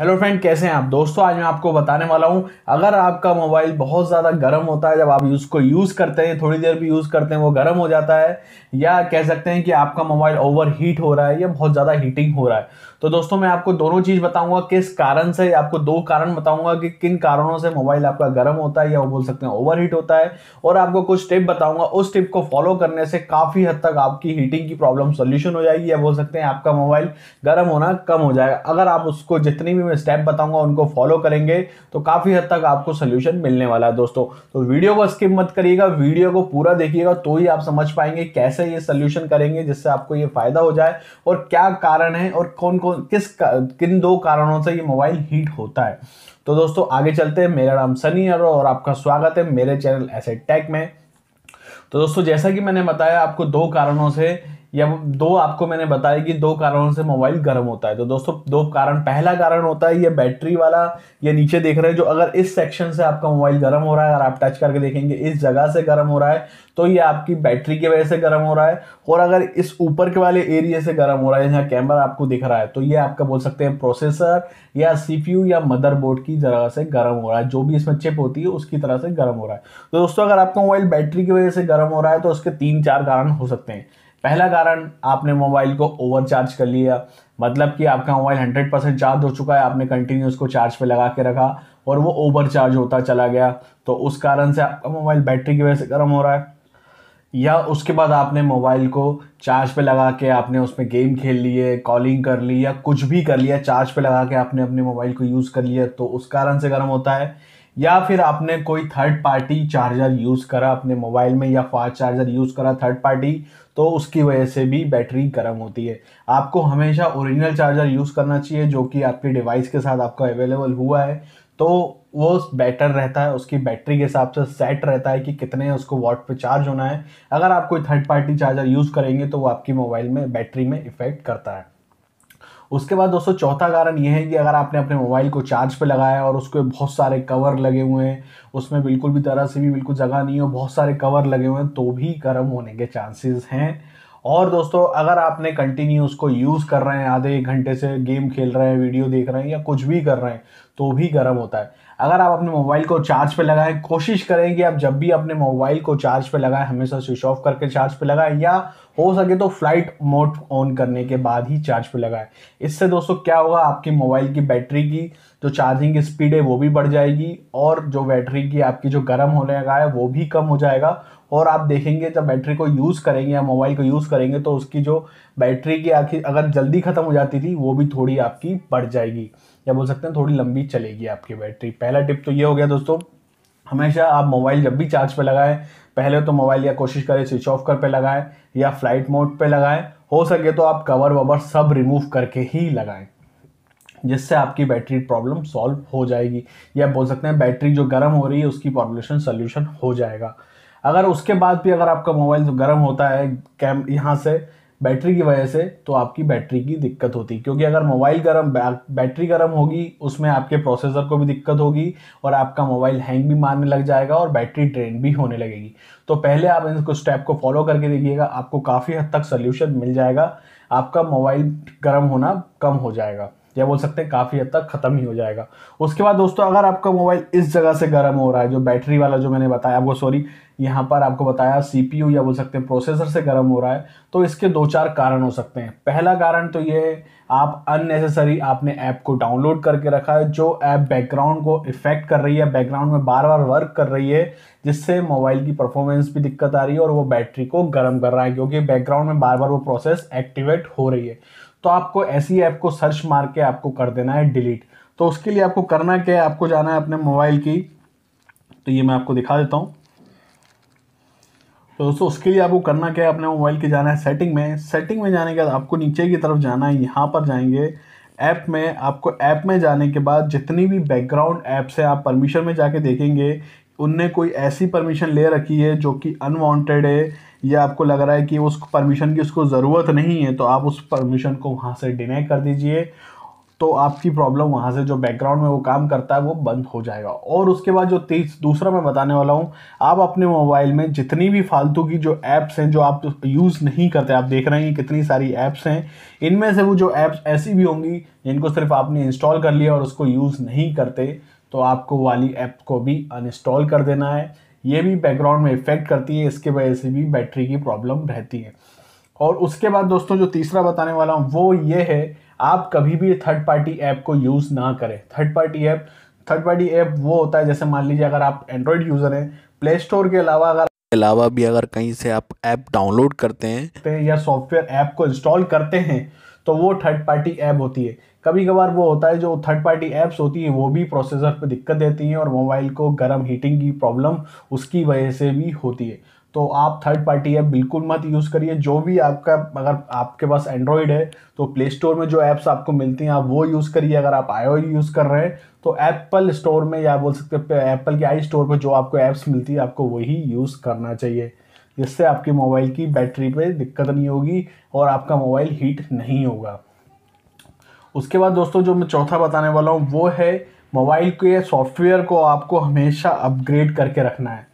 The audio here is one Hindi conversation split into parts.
हेलो फ्रेंड कैसे हैं आप दोस्तों आज मैं आपको बताने वाला हूं अगर आपका मोबाइल बहुत ज़्यादा गर्म होता है जब आप उसको यूज़ करते हैं थोड़ी देर भी यूज़ करते हैं वो गर्म हो जाता है या कह सकते हैं कि आपका मोबाइल ओवर हीट हो रहा है या बहुत ज़्यादा हीटिंग हो रहा है तो दोस्तों मैं आपको दोनों चीज़ बताऊँगा किस कारण से आपको दो कारण बताऊँगा कि किन कारणों से मोबाइल आपका गर्म होता है या वो बोल सकते हैं ओवर हीट होता है और आपको कुछ टिप बताऊँगा उस टिप को फॉलो करने से काफ़ी हद तक आपकी हीटिंग की प्रॉब्लम सोल्यूशन हो जाएगी या बोल सकते हैं आपका मोबाइल गर्म होना कम हो जाएगा अगर आप उसको जितनी भी मैं स्टेप बताऊंगा उनको फॉलो करेंगे तो काफ़ी हद तक आपको सोल्यूशन मिलने वाला है दोस्तों तो वीडियो को स्किप मत करिएगा वीडियो को पूरा देखिएगा तो ही आप समझ पाएंगे कैसे ये सोल्यूशन करेंगे जिससे आपको ये फ़ायदा हो जाए और क्या कारण है और कौन कौन किस किन दो कारणों से ये मोबाइल हीट होता है तो दोस्तों आगे चलते हैं मेरा नाम सनी और आपका स्वागत है मेरे चैनल एसेट टेक में तो दोस्तों जैसा कि मैंने बताया आपको दो कारणों से या दो आपको मैंने बताया कि दो कारणों से मोबाइल गर्म होता है तो दोस्तों दो कारण पहला कारण होता है ये बैटरी वाला ये नीचे देख रहे हैं जो अगर इस सेक्शन से आपका मोबाइल गर्म हो रहा है अगर आप टच करके देखेंगे इस जगह से गर्म हो रहा है तो ये आपकी बैटरी की वजह से गर्म हो रहा है और अगर इस ऊपर के वाले एरिया से गर्म हो रहा है जहाँ कैमरा आपको दिख रहा है तो ये आपका बोल सकते हैं प्रोसेसर या सी या मदरबोर्ड की जगह से गर्म हो रहा है जो भी इसमें चिप होती है उसकी तरह से गर्म हो रहा है तो दोस्तों अगर आपका मोबाइल बैटरी की वजह से गर्म हो रहा है तो उसके तीन चार कारण हो सकते हैं पहला कारण आपने मोबाइल को ओवर चार्ज कर लिया मतलब कि आपका मोबाइल 100 परसेंट चार्ज हो चुका है आपने कंटिन्यू उसको चार्ज पे लगा के रखा और वो ओवर चार्ज होता चला गया तो उस कारण से आपका मोबाइल बैटरी की वजह से गर्म हो रहा है या उसके बाद आपने मोबाइल को चार्ज पे लगा के आपने उसमें गेम खेल लिए कॉलिंग कर ली या कुछ भी कर लिया चार्ज पे लगा के आपने अपने मोबाइल को यूज़ कर लिया तो उस कारण से गर्म होता है या फिर आपने कोई थर्ड पार्टी चार्जर यूज़ करा अपने मोबाइल में या फास्ट चार्जर यूज़ करा थर्ड पार्टी तो उसकी वजह से भी बैटरी गर्म होती है आपको हमेशा ओरिजिनल चार्जर यूज़ करना चाहिए जो कि आपके डिवाइस के साथ आपका अवेलेबल हुआ है तो वो बेटर रहता है उसकी बैटरी के हिसाब से सेट रहता है कि कितने उसको वॉट पर चार्ज होना है अगर आप कोई थर्ड पार्टी चार्जर यूज़ करेंगे तो वो आपकी मोबाइल में बैटरी में इफ़ेक्ट करता है उसके बाद दोस्तों चौथा कारण ये है कि अगर आपने अपने मोबाइल को चार्ज पे लगाया और उसके बहुत सारे कवर लगे हुए हैं उसमें बिल्कुल भी तरह से भी बिल्कुल जगह नहीं हो बहुत सारे कवर लगे हुए हैं तो भी गर्म होने के चांसेस हैं और दोस्तों अगर आपने कंटिन्यू उसको यूज़ कर रहे हैं आधे एक घंटे से गेम खेल रहे हैं वीडियो देख रहे हैं या कुछ भी कर रहे हैं तो भी गर्म होता है अगर आप अपने मोबाइल को चार्ज पे लगाएं कोशिश करें कि आप जब भी अपने मोबाइल को चार्ज पे लगाएं हमेशा स्विच ऑफ करके चार्ज पे लगाएं या हो सके तो फ्लाइट मोड ऑन करने के बाद ही चार्ज पे लगाएं इससे दोस्तों क्या होगा आपके मोबाइल की बैटरी की जो चार्जिंग की स्पीड है वो भी बढ़ जाएगी और जो बैटरी की आपकी जो गर्म होने का है वो भी कम हो जाएगा और आप देखेंगे जब बैटरी को यूज़ करेंगे या मोबाइल को यूज़ करेंगे तो उसकी जो बैटरी की आखिर अगर जल्दी ख़त्म हो जाती थी वो भी थोड़ी आपकी बढ़ जाएगी या बोल सकते हैं थोड़ी लंबी चलेगी आपकी बैटरी पहला टिप तो ये हो गया दोस्तों हमेशा आप मोबाइल जब भी चार्ज पर लगाएं पहले तो मोबाइल या कोशिश करें स्विच ऑफ कर पे लगाएं या फ्लाइट मोड पे लगाएं हो सके तो आप कवर वबर सब रिमूव करके ही लगाएं जिससे आपकी बैटरी प्रॉब्लम सॉल्व हो जाएगी या बोल सकते हैं बैटरी जो गर्म हो रही है उसकी पॉपुलेशन सोल्यूशन हो जाएगा अगर उसके बाद भी अगर आपका मोबाइल गर्म होता है कैम यहाँ से बैटरी की वजह से तो आपकी बैटरी की दिक्कत होती क्योंकि अगर मोबाइल गर्म बैटरी गर्म होगी उसमें आपके प्रोसेसर को भी दिक्कत होगी और आपका मोबाइल हैंग भी मारने लग जाएगा और बैटरी ड्रेन भी होने लगेगी तो पहले आप इन कुछ स्टेप को फॉलो करके देखिएगा आपको काफ़ी हद तक सोल्यूशन मिल जाएगा आपका मोबाइल गर्म होना कम हो जाएगा या बोल सकते हैं काफ़ी हद तक ख़त्म ही हो जाएगा उसके बाद दोस्तों अगर आपका मोबाइल इस जगह से गर्म हो रहा है जो बैटरी वाला जो मैंने बताया आपको सॉरी यहाँ पर आपको बताया सी या बोल सकते हैं प्रोसेसर से गर्म हो रहा है तो इसके दो चार कारण हो सकते हैं पहला कारण तो ये है आप अननेसेसरी आपने ऐप को डाउनलोड करके रखा है जो ऐप बैकग्राउंड को इफेक्ट कर रही है बैकग्राउंड में बार बार वर्क कर रही है जिससे मोबाइल की परफॉर्मेंस भी दिक्कत आ रही है और वो बैटरी को गर्म कर रहा है क्योंकि बैकग्राउंड में बार बार वो प्रोसेस एक्टिवेट हो रही है तो आपको ऐसी ऐप को सर्च मार के आपको कर देना है डिलीट तो उसके लिए आपको करना क्या है आपको जाना है अपने मोबाइल की तो ये मैं आपको दिखा देता हूँ तो दोस्तों उसके लिए आपको करना क्या है अपने मोबाइल के जाना है सेटिंग में सेटिंग में जाने के बाद आपको नीचे की तरफ जाना है यहाँ पर जाएंगे ऐप में आपको ऐप में जाने के बाद जितनी भी बैकग्राउंड ऐप्स हैं आप परमिशन में जाके देखेंगे उनने कोई ऐसी परमिशन ले रखी है जो कि अनवांटेड है या आपको लग रहा है कि उस परमिशन की उसको ज़रूरत नहीं है तो आप उस परमिशन को वहाँ से डिनाई कर दीजिए तो आपकी प्रॉब्लम वहाँ से जो बैकग्राउंड में वो काम करता है वो बंद हो जाएगा और उसके बाद जो तीस दूसरा मैं बताने वाला हूँ आप अपने मोबाइल में जितनी भी फालतू की जो ऐप्स हैं जो आप यूज़ नहीं करते आप देख रहे हैं कितनी सारी ऐप्स हैं इनमें से वो जो ऐप्स ऐसी भी होंगी जिनको सिर्फ आपने इंस्टॉल कर लिया और उसको यूज़ नहीं करते तो आपको वाली ऐप को भी अनइंस्टॉल कर देना है ये भी बैकग्राउंड में इफेक्ट करती है इसके वजह से भी बैटरी की प्रॉब्लम रहती है और उसके बाद दोस्तों जो तीसरा बताने वाला हूँ वो ये है आप कभी भी थर्ड पार्टी ऐप को यूज़ ना करें third party app third party app वो होता है जैसे मान लीजिए अगर आप एंड्रॉयड यूज़र हैं प्ले स्टोर के अलावा अगर अलावा भी अगर कहीं से आप ऐप डाउनलोड करते हैं या सॉफ्टवेयर ऐप को इंस्टॉल करते हैं तो वो थर्ड पार्टी ऐप होती है कभी कभार वो होता है जो थर्ड पार्टी ऐप्स होती हैं वो भी प्रोसेसर पर दिक्कत देती हैं और मोबाइल को गर्म हीटिंग की प्रॉब्लम उसकी वजह से भी होती है तो आप थर्ड पार्टी ऐप बिल्कुल मत यूज़ करिए जो भी आपका अगर आपके पास एंड्रॉयड है तो प्ले स्टोर में जो ऐप्स आपको मिलती हैं आप वो यूज़ करिए अगर आप आईओ यूज़ कर रहे हैं तो एप्पल स्टोर में या बोल सकते हैं एप्पल के आई स्टोर पर जो आपको ऐप्स मिलती है आपको वही यूज़ करना चाहिए जिससे आपके मोबाइल की बैटरी पे दिक्कत नहीं होगी और आपका मोबाइल हीट नहीं होगा उसके बाद दोस्तों जो मैं चौथा बताने वाला हूँ वो है मोबाइल के सॉफ्टवेयर को आपको हमेशा अपग्रेड करके रखना है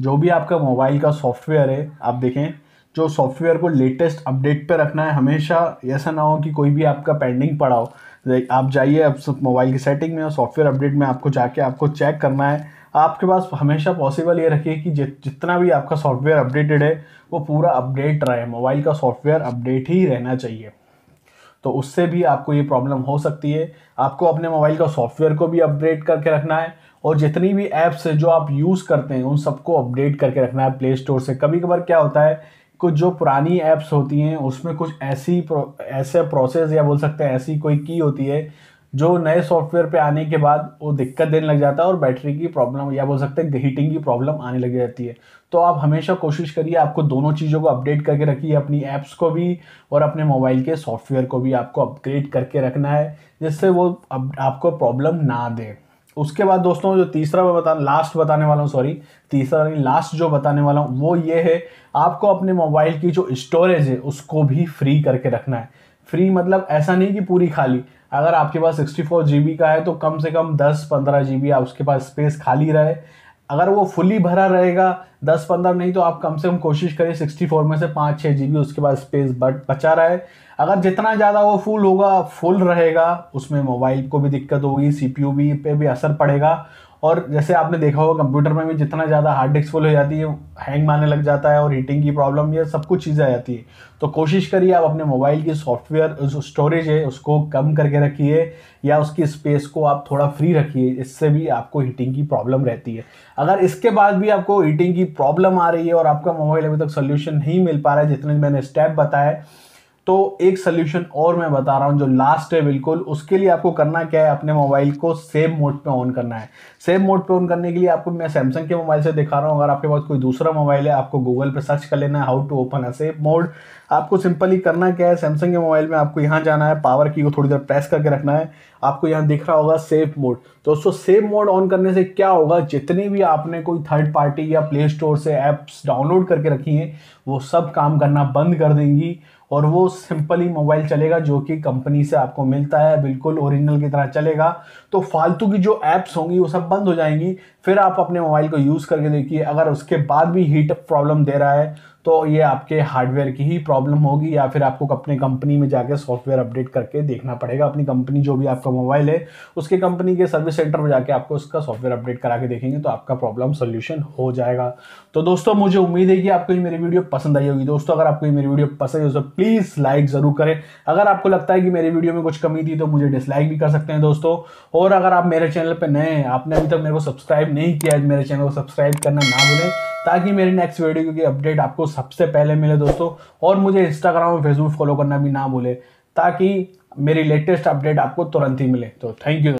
जो भी आपका मोबाइल का सॉफ्टवेयर है आप देखें जो सॉफ्टवेयर को लेटेस्ट अपडेट पे रखना है हमेशा ऐसा ना हो कि कोई भी आपका पेंडिंग पड़ा हो आप जाइए अब मोबाइल की सेटिंग में और सॉफ्टवेयर अपडेट में आपको जाके आपको चेक करना है आपके पास हमेशा पॉसिबल ये रखिए कि जितना भी आपका सॉफ्टवेयर अपडेटेड है वो पूरा अपडेट रहे मोबाइल का सॉफ्टवेयर अपडेट ही रहना चाहिए तो उससे भी आपको ये प्रॉब्लम हो सकती है आपको अपने मोबाइल का सॉफ्टवेयर को भी अपडेट करके रखना है और जितनी भी ऐप्स जो आप यूज़ करते हैं उन सबको अपडेट करके रखना है प्ले स्टोर से कभी कभार क्या होता है कुछ जो पुरानी ऐप्स होती हैं उसमें कुछ ऐसी प्रो, ऐसे प्रोसेस या बोल सकते हैं ऐसी कोई की होती है जो नए सॉफ्टवेयर पे आने के बाद वो दिक्कत देने लग जाता है और बैटरी की प्रॉब्लम या बोल सकते हैं हीटिंग की प्रॉब्लम आने लग जाती है तो आप हमेशा कोशिश करिए आपको दोनों चीज़ों को अपडेट करके रखिए अपनी ऐप्स को भी और अपने मोबाइल के सॉफ्टवेयर को भी आपको अपग्रेड करके रखना है जिससे वो अब आपको प्रॉब्लम ना दे उसके बाद दोस्तों जो तीसरा मैं बता लास्ट बताने वाला हूँ सॉरी तीसरा नहीं लास्ट जो बताने वाला हूँ वो ये है आपको अपने मोबाइल की जो स्टोरेज है उसको भी फ्री करके रखना है फ्री मतलब ऐसा नहीं कि पूरी खाली अगर आपके पास सिक्सटी फोर जी बी का है तो कम से कम दस पंद्रह जी बी आप उसके पास स्पेस खाली रहे अगर वो फुली भरा रहेगा दस पंद्रह नहीं तो आप कम से कम कोशिश करिए सिक्सटी फोर में से पाँच छः जी उसके बाद स्पेस बट बचा रहा है अगर जितना ज़्यादा वो फुल होगा फुल रहेगा उसमें मोबाइल को भी दिक्कत होगी सी पी यू भी पे भी असर पड़ेगा और जैसे आपने देखा होगा कंप्यूटर में भी जितना ज़्यादा हार्ड डिस्क फुल हो जाती है हैंग मारने लग जाता है और हीटिंग की प्रॉब्लम ये सब कुछ चीज़ें आ जाती है तो कोशिश करिए आप अपने मोबाइल की सॉफ्टवेयर जो स्टोरेज है उसको कम करके रखिए या उसकी स्पेस को आप थोड़ा फ्री रखिए इससे भी आपको हीटिंग की प्रॉब्लम रहती है अगर इसके बाद भी आपको हीटिंग की प्रॉब्लम आ रही है और आपका मोबाइल अभी तक सोल्यूशन नहीं मिल पा रहा है जितने मैंने स्टेप बताया तो एक सोल्यूशन और मैं बता रहा हूँ जो लास्ट है बिल्कुल उसके लिए आपको करना क्या है अपने मोबाइल को सेम मोड पे ऑन करना है सेम मोड पे ऑन करने के लिए आपको मैं सैमसंग के मोबाइल से दिखा रहा हूँ अगर आपके पास कोई दूसरा मोबाइल है आपको गूगल पे सर्च कर लेना है how to open a safe mode आपको सिंपली करना क्या है सैमसंग के मोबाइल में आपको यहाँ जाना है पावर की को थोड़ी देर प्रेस करके रखना है आपको यहाँ दिख रहा होगा सेफ मोड दोस्तों सेफ मोड ऑन करने से क्या होगा जितने भी आपने कोई थर्ड पार्टी या प्ले स्टोर से ऐप्स डाउनलोड करके रखी हैं वो सब काम करना बंद कर देंगी और वो सिंपली मोबाइल चलेगा जो कि कंपनी से आपको मिलता है बिल्कुल ओरिजिनल की तरह चलेगा तो फालतू की जो ऐप्स होंगी वो सब बंद हो जाएंगी फिर आप अपने मोबाइल को यूज़ करके देखिए अगर उसके बाद भी हीट प्रॉब्लम दे रहा है तो ये आपके हार्डवेयर की ही प्रॉब्लम होगी या फिर आपको अपने कंपनी में जाकर सॉफ्टवेयर अपडेट करके देखना पड़ेगा अपनी कंपनी जो भी आपका मोबाइल है उसके कंपनी के सर्विस सेंटर में जाके आपको उसका सॉफ्टवेयर अपडेट करा के देखेंगे तो आपका प्रॉब्लम सोल्यूशन हो जाएगा तो दोस्तों मुझे उम्मीद है कि आपको ये मेरी वीडियो पसंद आई होगी दोस्तों अगर आपको ये मेरी वीडियो पसंद है तो प्लीज़ लाइक ज़रूर करें अगर आपको लगता है कि मेरी वीडियो में कुछ कमी थी तो मुझे डिसलाइक भी कर सकते हैं दोस्तों और अगर आप मेरे चैनल पर नए हैं आपने अभी तक मेरे को सब्सक्राइब नहीं किया मेरे चैनल को सब्सक्राइब करना ना भूलें ताकि मेरी नेक्स्ट वीडियो की अपडेट आपको सबसे पहले मिले दोस्तों और मुझे इंस्टाग्राम और फेसबुक फॉलो करना भी ना भूले ताकि मेरी लेटेस्ट अपडेट आपको तुरंत ही मिले तो थैंक यू